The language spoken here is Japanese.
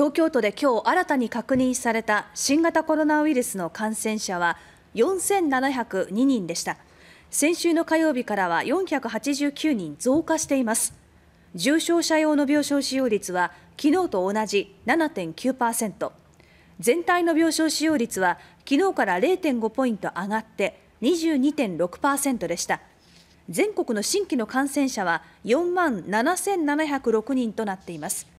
東京都で今日新たに確認された新型コロナウイルスの感染者は4702人でした先週の火曜日からは489人増加しています重症者用の病床使用率は昨日と同じ7.9%全体の病床使用率は昨日から0.5ポイント上がって22.6%でした全国の新規の感染者は4万7706人となっています